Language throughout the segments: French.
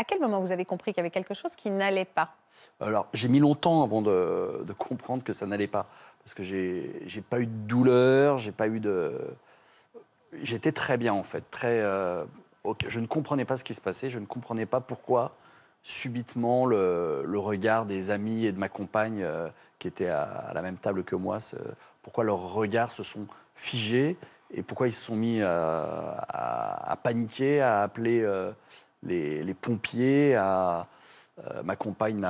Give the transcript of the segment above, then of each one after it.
à quel moment vous avez compris qu'il y avait quelque chose qui n'allait pas Alors, j'ai mis longtemps avant de, comprendre que ça n'allait pas. Parce que j'ai pas eu de douleur, j'ai pas eu de. J'étais très bien, en fait. Très, euh, Je ne comprenais pas ce qui se passait, je ne comprenais pas pourquoi, subitement, le, regard des amis et de ma compagne, euh, qui étaient à, la même table que moi, pourquoi leurs regards se sont figés et pourquoi ils se sont mis euh, à, paniquer, à appeler les, pompiers, à euh, ma compagne,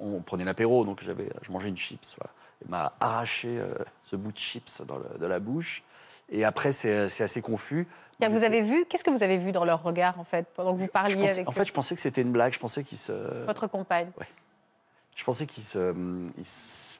on prenait l'apéro, donc j'avais, je mangeais une chips. Voilà. Elle m'a arraché euh, ce bout de chips de la bouche. Et après, c'est, assez confus. vous avez vu Qu'est-ce que vous avez vu dans leur regard, en fait, pendant que vous parliez je, En fait, je pensais que c'était une blague. Je pensais qu'ils se... Votre compagne Oui. Je pensais qu'ils se...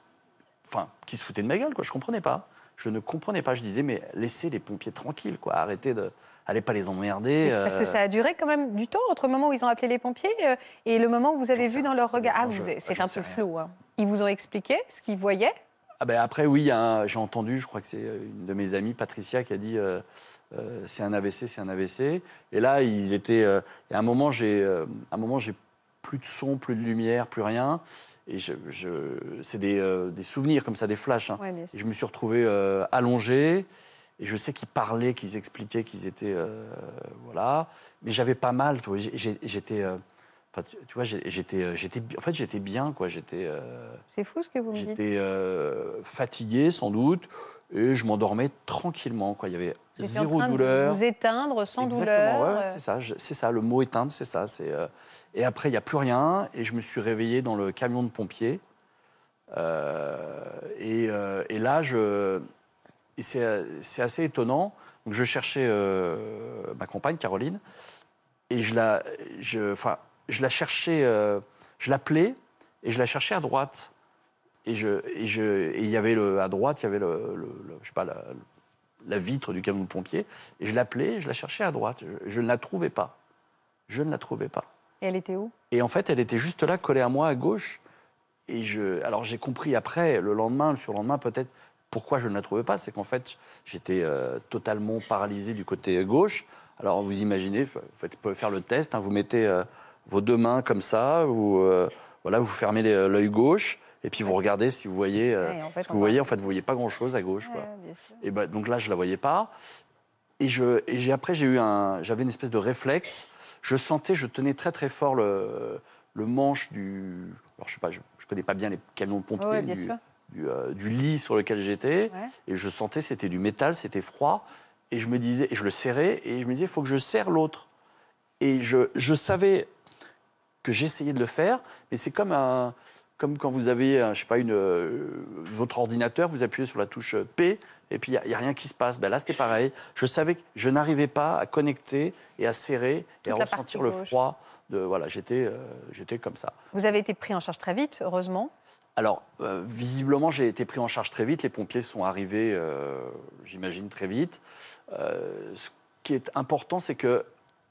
Enfin, se foutaient de ma gueule, quoi. Je comprenais pas je ne comprenais pas. Je disais, mais laissez les pompiers tranquilles, quoi. Arrêtez de. Allez pas les emmerder. Parce que euh. ça a duré quand même du temps entre le moment où ils ont appelé les pompiers euh, et le moment où vous avez vu dans leur regard. Ah, c'est un peu flou. Hein. Ils vous ont expliqué ce qu'ils voyaient ah ben Après, oui, j'ai entendu, je crois que c'est euh, une de mes amies, Patricia, qui a dit c'est un AVC, c'est un AVC. Et là, ils étaient. et à un moment, j'ai plus de son, plus de lumière, plus rien. Et je, c'est euh, des, souvenirs comme ça, des flashs. Hein. je me suis retrouvé euh, allongé. Et je sais qu'ils parlaient, qu'ils expliquaient, qu'ils étaient. Euh, voilà. Mais j'avais pas mal. J'étais. tu vois, j'étais, j'étais, en fait, j'étais bien, quoi. J'étais. c'est fou ce que vous me dites. J'étais fatigué, sans doute. Et je m'endormais tranquillement. Quoi. Il y avait zéro douleur. vous éteindre sans douleur. Euh. c'est ça, c'est ça. Le mot éteindre, c'est ça. C'est euh. Et après, il n'y a plus rien. Et je me suis réveillé dans le camion de pompiers. Euh, et, et, là, je... c'est assez étonnant. Donc, je cherchais ma compagne, Caroline, et je la, je, enfin, je la cherchais, je l'appelais et je la cherchais à droite. Et je, et je, il y avait le, à droite, il y avait le, je sais pas, la, vitre du camion de pompier. Et je l'appelais, je la cherchais à droite. Je, ne la trouvais pas. Je ne la trouvais pas. Et elle était où Et en fait, elle était juste là, collée à moi, à gauche. Et je, alors j'ai compris après, le lendemain, le surlendemain, peut-être, pourquoi je ne la trouvais pas. C'est qu'en fait, j'étais euh, totalement paralysé du côté gauche. Alors vous imaginez, vous pouvez faire le test. Hein. vous mettez euh, vos deux mains comme ça, ou euh, voilà, vous fermez l'œil gauche et puis vous regardez si vous voyez euh, ce que vous voyez. En fait, vous voyez pas grand-chose à gauche. Et bah, donc là, je la voyais pas. Et, je, après, j'ai eu un, j'avais une espèce de réflexe. Je sentais, je tenais très très fort le, le manche du. Alors je sais pas, je, ne connais pas bien les camions de pompiers. Euh, du, lit sur lequel j'étais. Et je sentais, c'était du métal, c'était froid. Et je me disais, et je le serrais, et je me disais, il faut que je serre l'autre. Et je, je savais que j'essayais de le faire, mais c'est comme un comme quand vous avez, euh, je sais pas, une, euh, votre ordinateur, vous appuyez sur la touche euh, P, et puis il n'y a, rien qui se passe. Ben là, c'était pareil. Je savais que je n'arrivais pas à connecter et à serrer et à ressentir le froid. De, voilà, j'étais, j'étais comme ça. Vous avez été pris en charge très vite, heureusement. Alors, visiblement, j'ai été pris en charge très vite. Les pompiers sont arrivés, j'imagine, très vite. ce qui est important, c'est que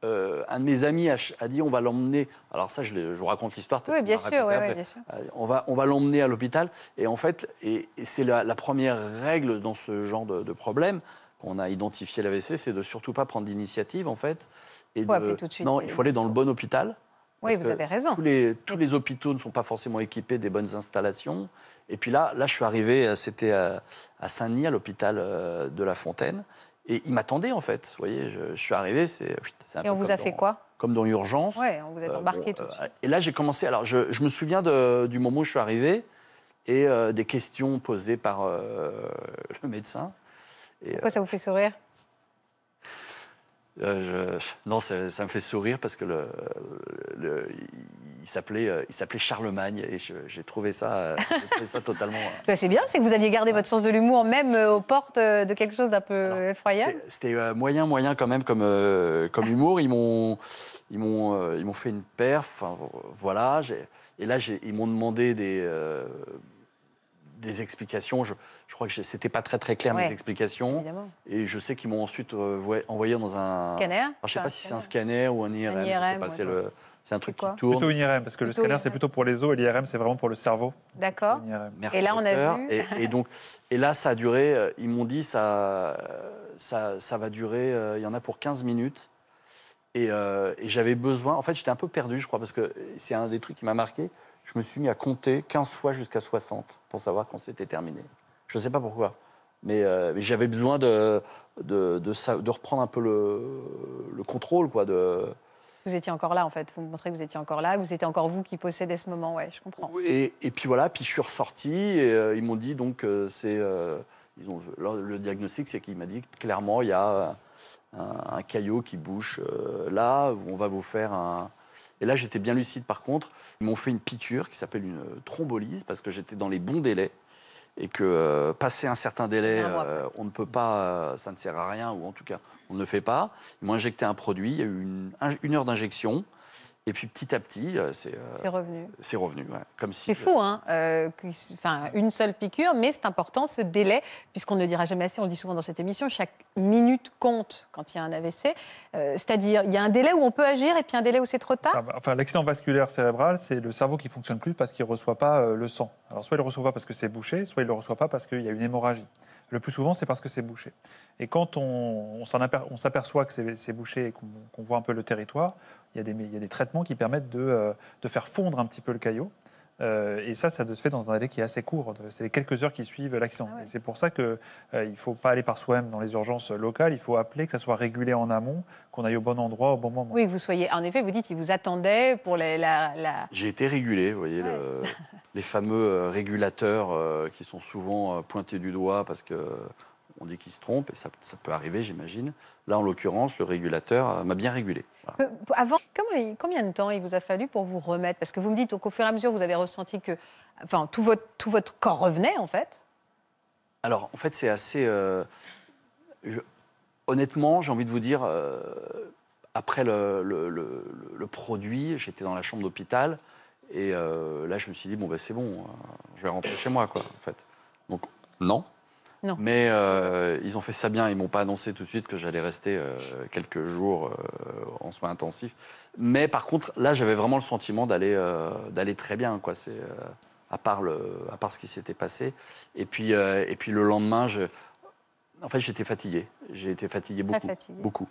euh, un de mes amis a, dit on va l'emmener. Alors ça, je, vous raconte l'histoire. Oui, bien sûr, euh, on va on va l'emmener à l'hôpital. Et en fait, et, c'est la, première règle dans ce genre de, problème qu'on a identifié l'AVC, c'est de surtout pas prendre d'initiative en fait. Et tout de suite, non, il faut aller dans le bon hôpital. Oui, vous avez raison. Tous les, tous les hôpitaux ne sont pas forcément équipés des bonnes installations. Et puis là, là je suis arrivé, euh, c'était à, à Saint-Denis, à l'hôpital de La Fontaine. Et il m'attendait, en fait. Vous voyez, je, suis arrivé, c'est un Et on vous a fait quoi Comme dans l'urgence. Oui, on vous a euh, embarqué tout euh, Et là, j'ai commencé. Alors, je, me souviens du moment où je suis arrivé et euh, des questions posées par le médecin. Et, Pourquoi ça vous fait sourire Non, ça, me fait sourire parce que le, le, il s'appelait euh, il s'appelait Charlemagne et j'ai trouvé ça, euh, ça totalement. Hein. Bah, c'est bien, c'est que vous aviez gardé votre sens de l'humour même euh, aux portes de quelque chose d'un peu effroyable. C'était moyen moyen quand même comme comme humour. Ils m'ont ils m'ont ils m'ont fait une perf. voilà. Et là ils m'ont demandé des des explications. Je, je crois que c'était pas très très clair mes explications. Et je sais qu'ils m'ont ensuite envoyé dans un scanner. je sais pas si c'est un scanner ou un IRM. Un IRM je sais pas, c'est le c'est un truc qui tourne. Plutôt une IRM, parce que le scanner, c'est plutôt pour les os et l'IRM, c'est vraiment pour le cerveau. D'accord. Merci. Et là, on a vu. Et, donc, et là, ça a duré, euh, ils m'ont dit, ça, ça, ça, va durer, euh, il y en a pour 15 minutes. Et, euh, et j'avais besoin, en fait, j'étais un peu perdu, je crois, parce que c'est un des trucs qui m'a marqué. Je me suis mis à compter 15 fois jusqu'à 60 pour savoir quand c'était terminé. Je ne sais pas pourquoi. Mais, j'avais besoin de de, de, de, de, reprendre un peu le, le contrôle, quoi. De, vous étiez encore là, en fait. Vous me montrez que vous étiez encore là, que vous étiez encore vous qui possédez ce moment. Ouais, je comprends. Et, puis voilà, puis je suis ressorti et euh, ils m'ont dit donc, euh, c'est. Euh, ils ont, le, diagnostic, c'est qu'il m'a dit clairement, il y a un, un caillot qui bouche là, on va vous faire un. Et là, j'étais bien lucide par contre. Ils m'ont fait une piqûre qui s'appelle une thrombolyse parce que j'étais dans les bons délais et que euh, passer un certain délai, euh, on ne peut pas, euh, ça ne sert à rien, ou en tout cas, on ne le fait pas. Ils m'ont injecté un produit, il y a eu une heure d'injection, et puis petit à petit, euh, euh, c'est revenu. C'est revenu, comme si. C'est fou, hein, euh, enfin, une seule piqûre, mais c'est important ce délai, puisqu'on ne le dira jamais assez. On le dit souvent dans cette émission, chaque minute compte quand il y a un AVC. C'est-à-dire, il y a un délai où on peut agir et puis un délai où c'est trop tard. Enfin, l'accident vasculaire cérébral, c'est le cerveau qui fonctionne plus parce qu'il ne reçoit pas le sang. Alors, soit il ne le reçoit pas parce que c'est bouché, soit il ne le reçoit pas parce qu'il y a une hémorragie. Le plus souvent, c'est parce que c'est bouché. Et quand on, on s'aperçoit que c'est bouché et qu'on voit un peu le territoire, il y, a des, il y a des traitements qui permettent de, euh, de, faire fondre un petit peu le caillot. Euh, et ça, ça se fait dans un délai qui est assez court. C'est les quelques heures qui suivent l'accident. Ah c'est pour ça qu'il euh, il ne faut pas aller par soi-même dans les urgences locales. Il faut appeler, que ça soit régulé en amont, qu'on aille au bon endroit au bon moment. Oui, que vous soyez. En effet, vous dites qu'ils vous attendaient pour les, la. J'ai été régulé, vous voyez, les fameux régulateurs qui sont souvent pointés du doigt parce que on dit qu'il se trompe, et ça, peut arriver, j'imagine. Là, en l'occurrence, le régulateur euh, m'a bien régulé. Euh, avant, combien de temps il vous a fallu pour vous remettre Parce que vous me dites qu'au fur et à mesure, vous avez ressenti que enfin, tout, votre, tout votre corps revenait, en fait. Alors, en fait, c'est assez... Euh, honnêtement, j'ai envie de vous dire, après le, produit, j'étais dans la chambre d'hôpital, et là, je me suis dit, bon, ben, c'est bon, je vais rentrer chez moi, quoi, en fait. Donc, non, non. Mais euh, ils ont fait ça bien. Ils m'ont pas annoncé tout de suite que j'allais rester euh, quelques jours euh, en soins intensifs. Mais par contre, là, j'avais vraiment le sentiment d'aller d'aller très bien. Quoi. C'est à part le, à part ce qui s'était passé. Et puis et puis le lendemain, je, en fait, j'étais fatigué. J'ai été fatigué beaucoup, fatigué. beaucoup.